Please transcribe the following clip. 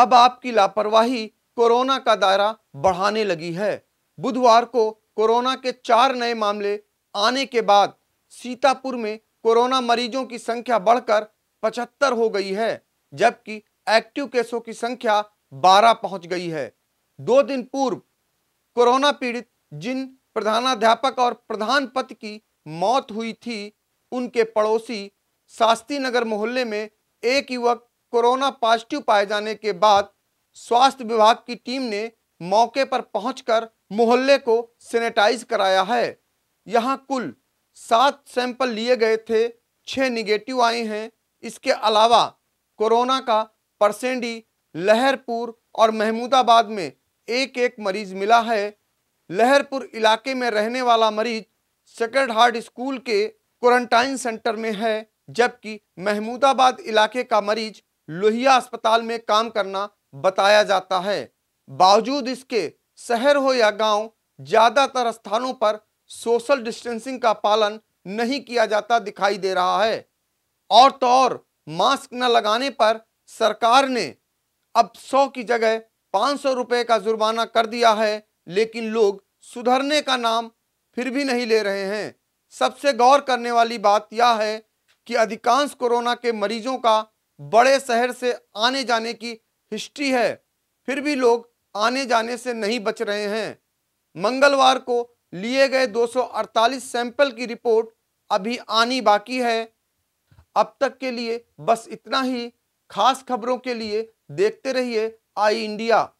अब आपकी लापरवाही कोरोना का दायरा बढ़ाने लगी है बुधवार को कोरोना के चार नए मामले आने के बाद सीतापुर में कोरोना मरीजों की संख्या बढ़कर पचहत्तर हो गई है जबकि एक्टिव केसों की संख्या बारह पहुंच गई है दो दिन पूर्व कोरोना पीड़ित जिन प्रधानाध्यापक और प्रधान पद की मौत हुई थी उनके पड़ोसी शास्त्री नगर मोहल्ले में एक युवक कोरोना पॉजिटिव पाए जाने के बाद स्वास्थ्य विभाग की टीम ने मौके पर पहुंचकर मोहल्ले को सैनिटाइज कराया है यहां कुल सात सैंपल लिए गए थे छः निगेटिव आए हैं इसके अलावा कोरोना का परसेंडी लहरपुर और महमूदाबाद में एक एक मरीज मिला है लहरपुर इलाके में रहने वाला मरीज सेक्रेड हार्ट स्कूल के क्वारंटाइन सेंटर में है जबकि महमूदाबाद इलाके का मरीज लोहिया अस्पताल में काम करना बताया जाता है बावजूद इसके शहर हो या गांव ज़्यादातर स्थानों पर सोशल डिस्टेंसिंग का पालन नहीं किया जाता दिखाई दे रहा है और तो और मास्क न लगाने पर सरकार ने अब सौ की जगह पाँच सौ रुपये का जुर्माना कर दिया है लेकिन लोग सुधरने का नाम फिर भी नहीं ले रहे हैं सबसे गौर करने वाली बात यह है कि अधिकांश कोरोना के मरीजों का बड़े शहर से आने जाने की हिस्ट्री है फिर भी लोग आने जाने से नहीं बच रहे हैं मंगलवार को लिए गए 248 सैंपल की रिपोर्ट अभी आनी बाकी है अब तक के लिए बस इतना ही खास खबरों के लिए देखते रहिए आई इंडिया